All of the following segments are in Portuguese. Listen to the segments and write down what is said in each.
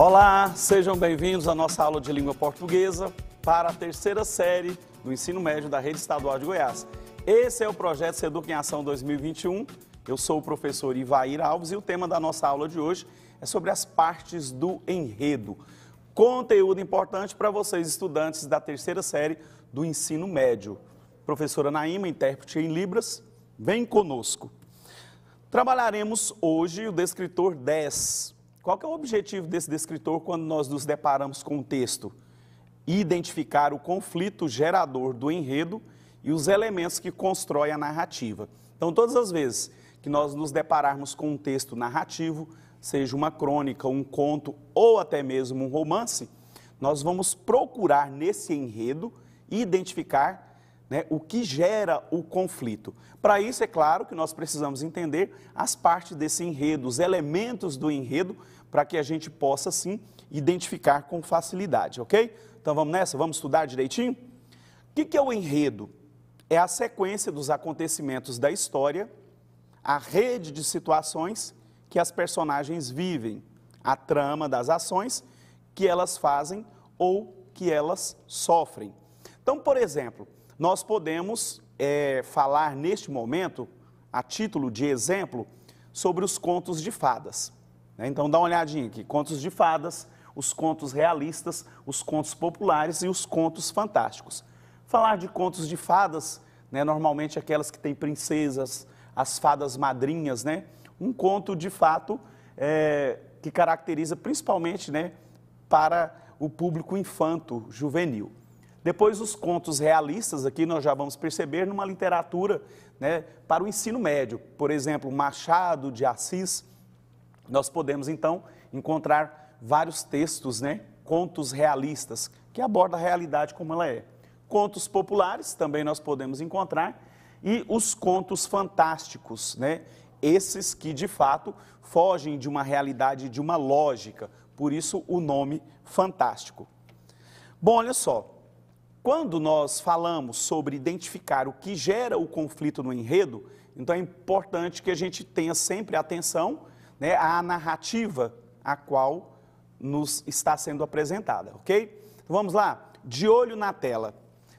Olá, sejam bem-vindos à nossa aula de língua portuguesa para a terceira série do ensino médio da Rede Estadual de Goiás. Esse é o projeto Seduc em Ação 2021. Eu sou o professor Ivair Alves e o tema da nossa aula de hoje é sobre as partes do enredo. Conteúdo importante para vocês, estudantes da terceira série do ensino médio. Professora Naíma, intérprete em Libras, vem conosco. Trabalharemos hoje o descritor 10, qual é o objetivo desse descritor quando nós nos deparamos com o texto? Identificar o conflito gerador do enredo e os elementos que constroem a narrativa. Então, todas as vezes que nós nos depararmos com um texto narrativo, seja uma crônica, um conto ou até mesmo um romance, nós vamos procurar nesse enredo identificar né, o que gera o conflito. Para isso, é claro que nós precisamos entender as partes desse enredo, os elementos do enredo, para que a gente possa, sim, identificar com facilidade, ok? Então vamos nessa? Vamos estudar direitinho? O que, que é o enredo? É a sequência dos acontecimentos da história, a rede de situações que as personagens vivem, a trama das ações que elas fazem ou que elas sofrem. Então, por exemplo, nós podemos é, falar neste momento, a título de exemplo, sobre os contos de fadas. Né? Então dá uma olhadinha aqui, contos de fadas, os contos realistas, os contos populares e os contos fantásticos. Falar de contos de fadas, né, normalmente aquelas que têm princesas, as fadas madrinhas, né? Um conto de fato é, que caracteriza principalmente né, para o público infanto, juvenil. Depois, os contos realistas, aqui nós já vamos perceber numa literatura né, para o ensino médio. Por exemplo, Machado de Assis. Nós podemos, então, encontrar vários textos, né, contos realistas, que abordam a realidade como ela é. Contos populares também nós podemos encontrar. E os contos fantásticos, né? esses que de fato fogem de uma realidade, de uma lógica. Por isso o nome fantástico. Bom, olha só, quando nós falamos sobre identificar o que gera o conflito no enredo, então é importante que a gente tenha sempre atenção né, à narrativa a qual nos está sendo apresentada, ok? Então, vamos lá, de olho na tela.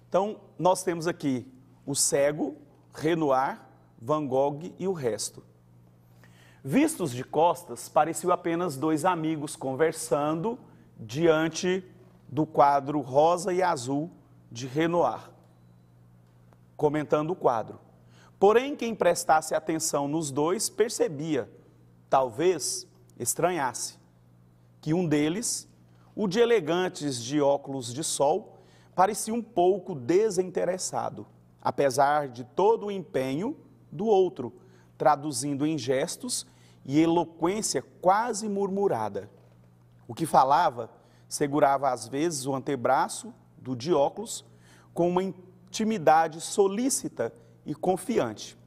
Então, nós temos aqui o cego, Renoir, Van Gogh e o resto. Vistos de costas, pareciam apenas dois amigos conversando diante do quadro rosa e azul de Renoir, comentando o quadro. Porém, quem prestasse atenção nos dois percebia, talvez estranhasse, que um deles, o de elegantes de óculos de sol, parecia um pouco desinteressado, apesar de todo o empenho do outro, traduzindo em gestos e eloquência quase murmurada. O que falava segurava às vezes o antebraço do Dióclos com uma intimidade solícita e confiante.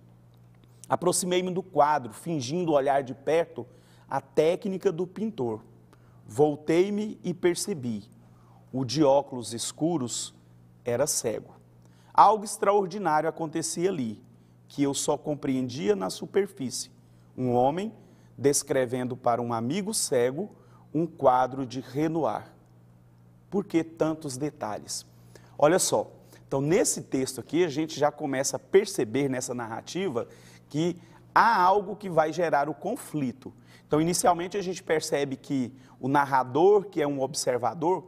Aproximei-me do quadro, fingindo olhar de perto a técnica do pintor. Voltei-me e percebi. O de óculos escuros era cego. Algo extraordinário acontecia ali, que eu só compreendia na superfície. Um homem descrevendo para um amigo cego um quadro de Renoir. Por que tantos detalhes? Olha só, então nesse texto aqui a gente já começa a perceber nessa narrativa que há algo que vai gerar o conflito. Então, inicialmente, a gente percebe que o narrador, que é um observador,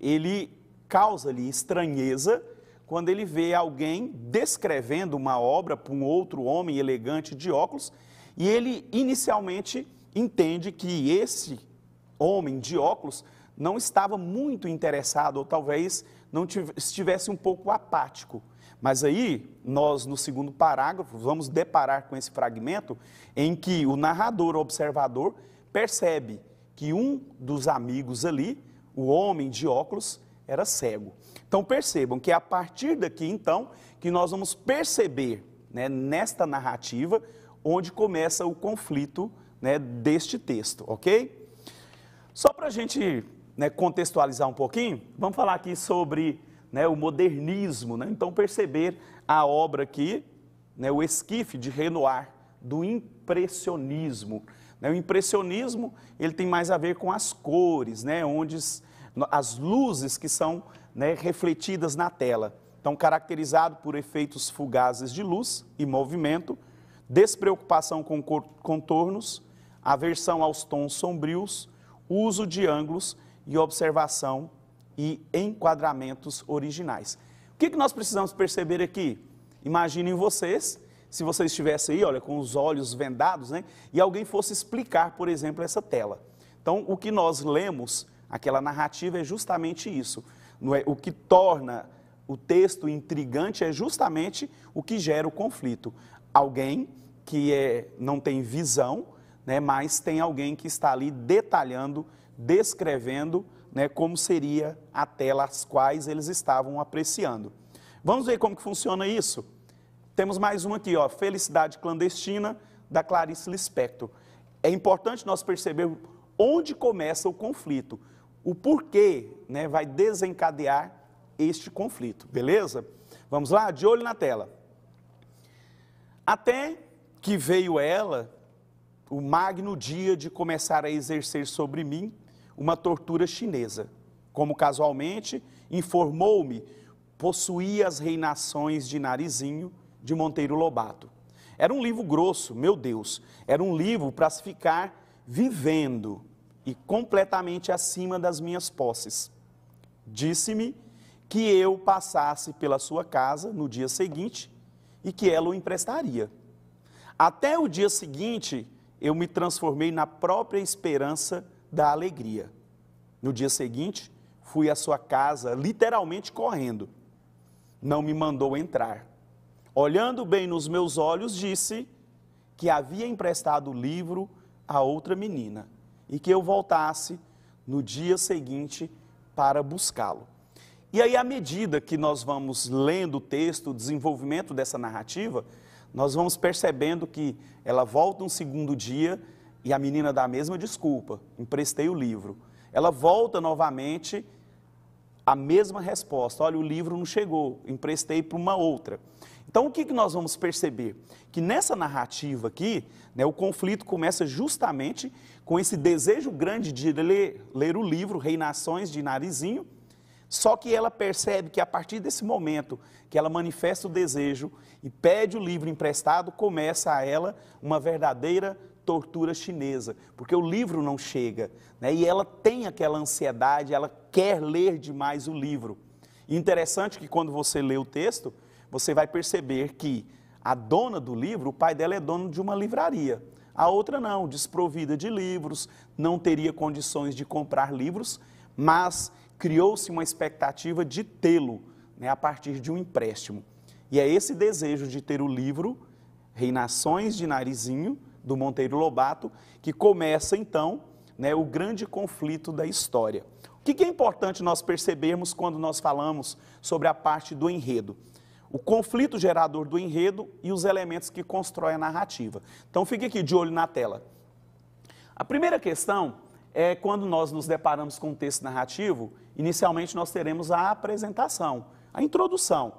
ele causa-lhe estranheza quando ele vê alguém descrevendo uma obra para um outro homem elegante de óculos e ele, inicialmente, entende que esse homem de óculos não estava muito interessado ou talvez não estivesse um pouco apático. Mas aí, nós, no segundo parágrafo, vamos deparar com esse fragmento em que o narrador, o observador, percebe que um dos amigos ali, o homem de óculos, era cego. Então percebam que é a partir daqui então que nós vamos perceber, né, nesta narrativa, onde começa o conflito né, deste texto, ok? Só para a gente né, contextualizar um pouquinho, vamos falar aqui sobre né, o modernismo. Né? Então, perceber a obra aqui, né, o esquife de Renoir, do impressionismo. Né? O impressionismo ele tem mais a ver com as cores, né? onde as luzes que são refletidas na tela. Então, caracterizado por efeitos fugazes de luz e movimento, despreocupação com contornos, aversão aos tons sombrios, uso de ângulos e observação e enquadramentos originais. O que, que nós precisamos perceber aqui? Imaginem vocês, se você estivesse aí, olha, com os olhos vendados, né? E alguém fosse explicar, por exemplo, essa tela. Então, o que nós lemos, aquela narrativa, é justamente isso. Não é? O que torna o texto intrigante é justamente o que gera o conflito. Alguém que é, não tem visão, né, mas tem alguém que está ali detalhando descrevendo né, como seria a tela as quais eles estavam apreciando. Vamos ver como que funciona isso? Temos mais uma aqui, ó, Felicidade Clandestina, da Clarice Lispector. É importante nós percebermos onde começa o conflito, o porquê né, vai desencadear este conflito, beleza? Vamos lá? De olho na tela. Até que veio ela, o magno dia de começar a exercer sobre mim uma tortura chinesa. Como casualmente informou-me, possuía as reinações de Narizinho de Monteiro Lobato. Era um livro grosso, meu Deus, era um livro para se ficar vivendo e completamente acima das minhas posses. Disse-me que eu passasse pela sua casa no dia seguinte e que ela o emprestaria. Até o dia seguinte, eu me transformei na própria esperança da alegria. No dia seguinte, fui à sua casa, literalmente correndo. Não me mandou entrar. Olhando bem nos meus olhos, disse que havia emprestado o livro a outra menina e que eu voltasse no dia seguinte para buscá-lo. E aí, à medida que nós vamos lendo o texto, o desenvolvimento dessa narrativa, nós vamos percebendo que ela volta um segundo dia e a menina dá a mesma desculpa, emprestei o livro. Ela volta novamente, a mesma resposta, olha, o livro não chegou, emprestei para uma outra. Então, o que, que nós vamos perceber? Que nessa narrativa aqui, né, o conflito começa justamente com esse desejo grande de ler, ler o livro Reinações de Narizinho, só que ela percebe que a partir desse momento que ela manifesta o desejo e pede o livro emprestado, começa a ela uma verdadeira tortura chinesa, porque o livro não chega, né? E ela tem aquela ansiedade, ela quer ler demais o livro. E interessante que quando você lê o texto, você vai perceber que a dona do livro, o pai dela é dono de uma livraria. A outra não, desprovida de livros, não teria condições de comprar livros, mas criou-se uma expectativa de tê-lo né, a partir de um empréstimo. E é esse desejo de ter o livro Reinações de Narizinho do Monteiro Lobato, que começa então né, o grande conflito da história. O que é importante nós percebermos quando nós falamos sobre a parte do enredo? o conflito gerador do enredo e os elementos que constroem a narrativa. Então fique aqui de olho na tela. A primeira questão é quando nós nos deparamos com um texto narrativo, inicialmente nós teremos a apresentação, a introdução,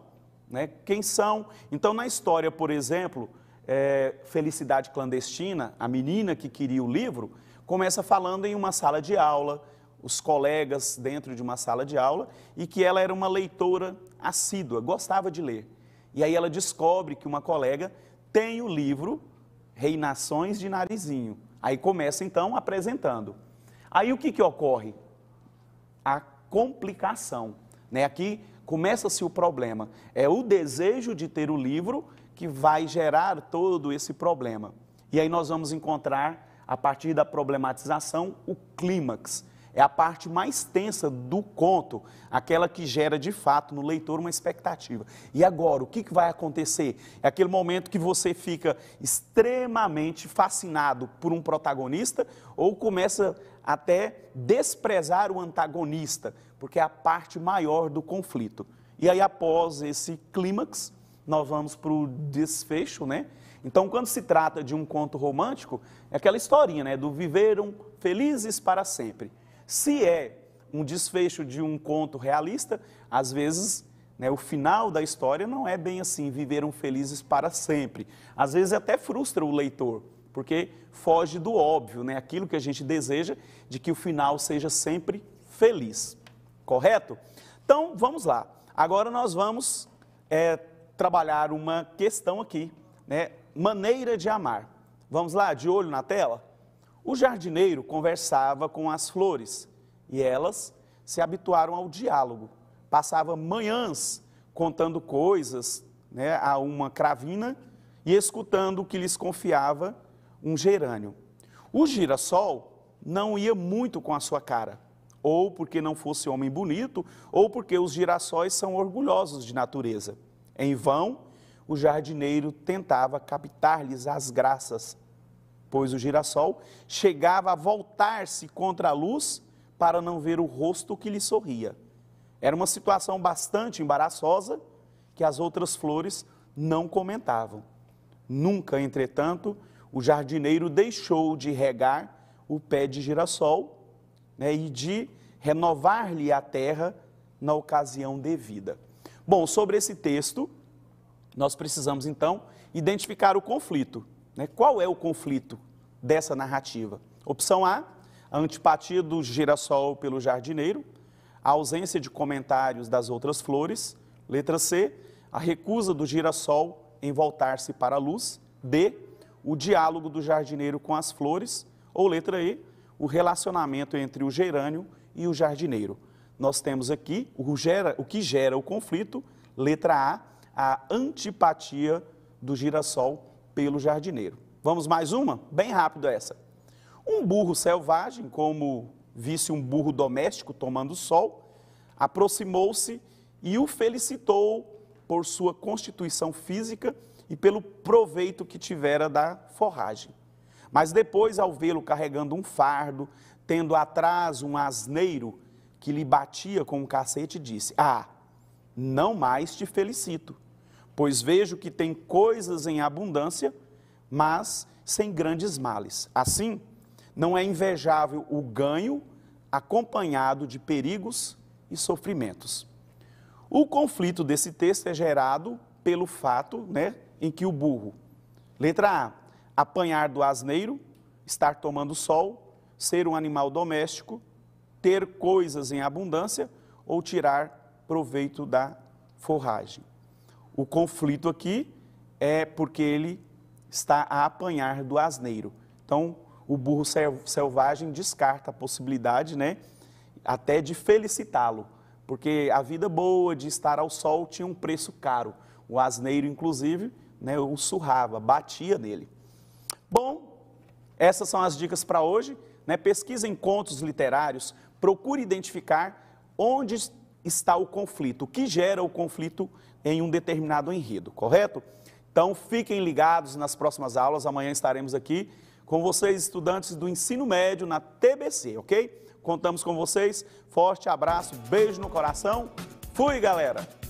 né? Quem são? Então na história, por exemplo, é, Felicidade Clandestina, a menina que queria o livro, começa falando em uma sala de aula, os colegas dentro de uma sala de aula, e que ela era uma leitora assídua, gostava de ler. E aí ela descobre que uma colega tem o livro Reinações de Narizinho. Aí começa então apresentando. Aí o que, que ocorre? A complicação. Né? Aqui começa-se o problema. É o desejo de ter o livro que vai gerar todo esse problema. E aí nós vamos encontrar, a partir da problematização, o clímax. É a parte mais tensa do conto, aquela que gera de fato no leitor uma expectativa. E agora, o que vai acontecer? É aquele momento que você fica extremamente fascinado por um protagonista ou começa até desprezar o antagonista, porque é a parte maior do conflito. E aí, após esse clímax, nós vamos para o desfecho, né? Então, quando se trata de um conto romântico, é aquela historinha, né? Do viveram felizes para sempre. Se é um desfecho de um conto realista, às vezes né, o final da história não é bem assim, viveram felizes para sempre. Às vezes até frustra o leitor, porque foge do óbvio, né? Aquilo que a gente deseja de que o final seja sempre feliz. Correto? Então, vamos lá. Agora nós vamos é, trabalhar uma questão aqui, né? Maneira de amar. Vamos lá, de olho na tela? O jardineiro conversava com as flores e elas se habituaram ao diálogo. Passava manhãs contando coisas né, a uma cravina e escutando o que lhes confiava um gerânio. O girassol não ia muito com a sua cara, ou porque não fosse homem bonito, ou porque os girassóis são orgulhosos de natureza. Em vão, o jardineiro tentava captar-lhes as graças, pois o girassol chegava a voltar-se contra a luz para não ver o rosto que lhe sorria. Era uma situação bastante embaraçosa que as outras flores não comentavam. Nunca, entretanto, o jardineiro deixou de regar o pé de girassol né, e de renovar-lhe a terra na ocasião devida. Bom, sobre esse texto, nós precisamos então identificar o conflito. Né? Qual é o conflito dessa narrativa? Opção A, a antipatia do girassol pelo jardineiro, a ausência de comentários das outras flores. Letra C, a recusa do girassol em voltar-se para a luz. D, o diálogo do jardineiro com as flores. Ou letra E, o relacionamento entre o gerânio e o jardineiro nós temos aqui o, gera, o que gera o conflito, letra A, a antipatia do girassol pelo jardineiro. Vamos mais uma? Bem rápido essa. Um burro selvagem, como visse um burro doméstico tomando sol, aproximou-se e o felicitou por sua constituição física e pelo proveito que tivera da forragem. Mas depois, ao vê-lo carregando um fardo, tendo atrás um asneiro que lhe batia com o cacete, disse: Ah, não mais te felicito, pois vejo que tem coisas em abundância, mas sem grandes males. Assim, não é invejável o ganho acompanhado de perigos e sofrimentos. O conflito desse texto é gerado pelo fato né, em que o burro, letra A, apanhar do asneiro, estar tomando sol, ser um animal doméstico, ter coisas em abundância ou tirar proveito da forragem. O conflito aqui é porque ele está a apanhar do asneiro. Então, o burro selvagem descarta a possibilidade, né, até de felicitá-lo, porque a vida boa de estar ao sol tinha um preço caro. O asneiro, inclusive, né, o surrava, batia nele. Bom, essas são as dicas para hoje. Né? Pesquisem contos literários, procure identificar onde está o conflito, o que gera o conflito em um determinado enredo, correto? Então, fiquem ligados nas próximas aulas. Amanhã estaremos aqui com vocês, estudantes do ensino médio na TBC, ok? Contamos com vocês. Forte abraço, beijo no coração. Fui, galera!